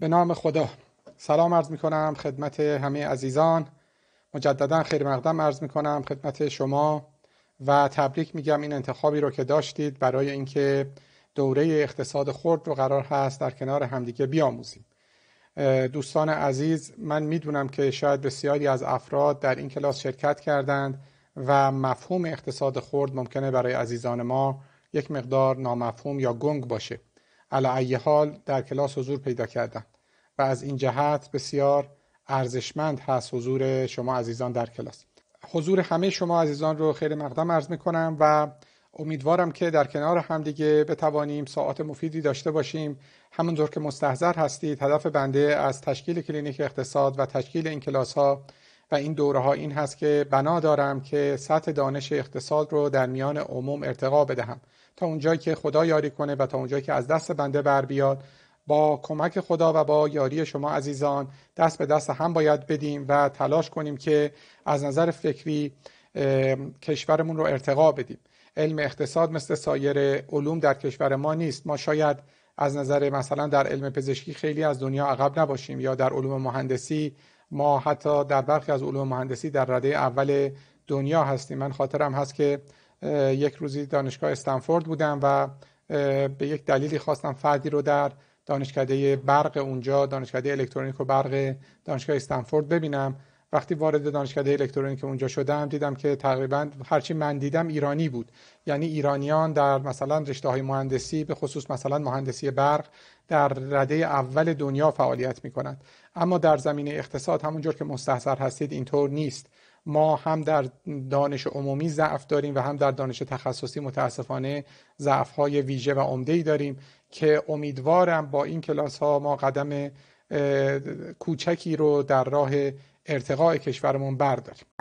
به نام خدا سلام عرض می خدمت همه عزیزان مجددا خیر مقدم عرض می خدمت شما و تبریک میگم این انتخابی رو که داشتید برای اینکه دوره اقتصاد خرد رو قرار هست در کنار همدیگه بیاموزیم دوستان عزیز من میدونم که شاید بسیاری از افراد در این کلاس شرکت کردند و مفهوم اقتصاد خرد ممکنه برای عزیزان ما یک مقدار نامفهوم یا گنگ باشه علی حال در کلاس حضور پیدا کردم و از این جهت بسیار ارزشمند هست حضور شما عزیزان در کلاس حضور همه شما عزیزان رو خیر مقدم عرض میکنم و امیدوارم که در کنار همدیگه بتوانیم ساعت مفیدی داشته باشیم همونطور که مستحضر هستید هدف بنده از تشکیل کلینیک اقتصاد و تشکیل این کلاس ها و این دوره ها این هست که بنا دارم که سطح دانش اقتصاد رو در میان عموم ارتقا بدهم تا اونجایی که خدا یاری کنه و تا اونجایی که از دست بنده بر بیاد با کمک خدا و با یاری شما عزیزان دست به دست هم باید بدیم و تلاش کنیم که از نظر فکری کشورمون رو ارتقا بدیم علم اقتصاد مثل سایر علوم در کشور ما نیست ما شاید از نظر مثلا در علم پزشکی خیلی از دنیا عقب نباشیم یا در علوم مهندسی ما حتی در برخی از علوم مهندسی در رده اول دنیا هستیم من خاطرم هست که یک روزی دانشگاه استنفورد بودم و به یک دلیلی خواستم فردی رو در دانشکده برق اونجا دانشکده الکترونیک و برق دانشگاه استنفورد ببینم وقتی وارد دانشکده الکترونیک اونجا شدم دیدم که تقریبا هرچی من دیدم ایرانی بود یعنی ایرانیان در مثلا رشته های مهندسی به خصوص مثلا مهندسی برق در رده اول دنیا فعالیت می کنند اما در زمینه اقتصاد همونجور که مستحصر هستید اینطور نیست ما هم در دانش عمومی ضعف داریم و هم در دانش تخصصی متاسفانه ضعف های ویژه و عمده ای داریم که امیدوارم با این کلاس ها ما قدم کوچکی رو در راه ارتقای کشورمون برداریم